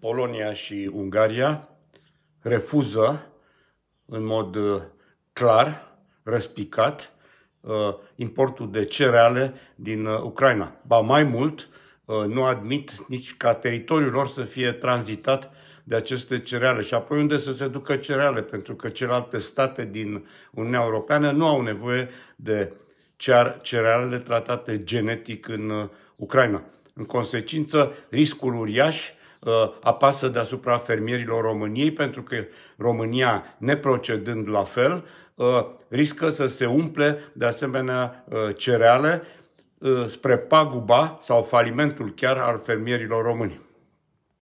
Polonia și Ungaria refuză în mod uh, clar, răspicat, uh, importul de cereale din uh, Ucraina. Ba mai mult, nu admit nici ca teritoriul lor să fie tranzitat de aceste cereale. Și apoi unde să se ducă cereale? Pentru că celelalte state din Uniunea Europeană nu au nevoie de cerealele tratate genetic în Ucraina. În consecință, riscul uriaș Uh, apasă deasupra fermierilor României, pentru că România, neprocedând la fel, uh, riscă să se umple de asemenea uh, cereale spre paguba sau falimentul chiar al fermierilor români.